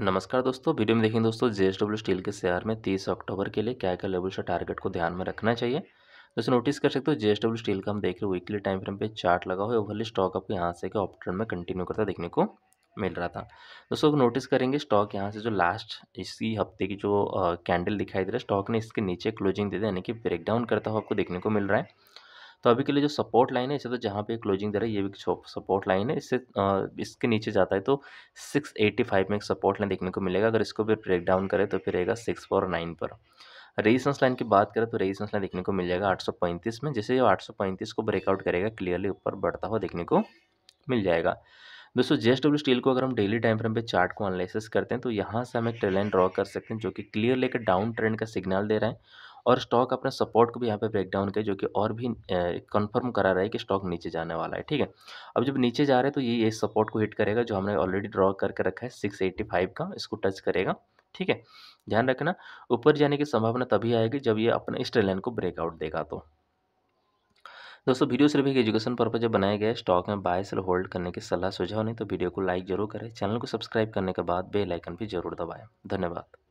नमस्कार दोस्तों वीडियो में देखेंगे दोस्तों जे स्टील के शेयर में 30 अक्टूबर के लिए क्या क्या लेवल्स और टारगेट को ध्यान में रखना चाहिए दोस्तों नोटिस कर सकते हो जे स्टील का हम देख रहे हो वीकली टाइम फ्रेम पे चार्ट लगा हुआ है ओवरली स्टॉक आपको यहाँ से ऑप्टन में कंटिन्यू करता देखने को मिल रहा था दोस्तों नोटिस करेंगे स्टॉक यहाँ से जो लास्ट इसी हफ्ते की जो कैंडल दिखाई दे रहा है स्टॉक ने इसके नीचे क्लोजिंग दे दी यानी कि ब्रेकडाउन करता हुआ आपको देखने को मिल रहा है तो अभी के लिए जो सपोर्ट लाइन है इसे तो जहाँ पे क्लोजिंग दे रहा है ये भी सपोर्ट लाइन है इससे इसके नीचे जाता है तो सिक्स एटी फाइव में एक सपोर्ट लाइन देखने को मिलेगा अगर इसको भी ब्रेक डाउन करें तो फिर रहेगा सिक्स फोर नाइन पर रेजिस्टेंस लाइन की बात करें तो रेजिस्टेंस लाइन देखने को मिल जाएगा आठ में जैसे जो आठ को ब्रेकआउट करेगा क्लियरली ऊपर बढ़ता हुआ देखने को मिल जाएगा दोस्तों जे स्टील को अगर हम डेली टाइम फ्रेम पे चार्ट को एनालिसिस करते हैं तो यहाँ से हम एक ट्रेलाइन ड्रॉ कर सकते हैं जो कि क्लियर लेकर डाउन ट्रेंड का सिग्नल दे रहा है और स्टॉक अपना सपोर्ट को भी यहाँ पे ब्रेक डाउन किया जो कि और भी कंफर्म करा रहा है कि स्टॉक नीचे जाने वाला है ठीक है अब जब नीचे जा रहे हैं तो ये इस सपोर्ट को हिट करेगा जो हमने ऑलरेडी ड्रॉ करके रखा है सिक्स एट्टी फाइव का इसको टच करेगा ठीक है ध्यान रखना ऊपर जाने की संभावना तभी आएगी जब ये अपने इस लाइन को ब्रेकआउट देगा तो दोस्तों वीडियो सिर्फ एक एजुकेशन पर्पज बनाए गए स्टॉक में बाय सेल होल्ड करने की सलाह सुझाव नहीं तो वीडियो को लाइक जरूर करें चैनल को सब्सक्राइब करने के बाद बेल आइकन भी जरूर दबाएं धन्यवाद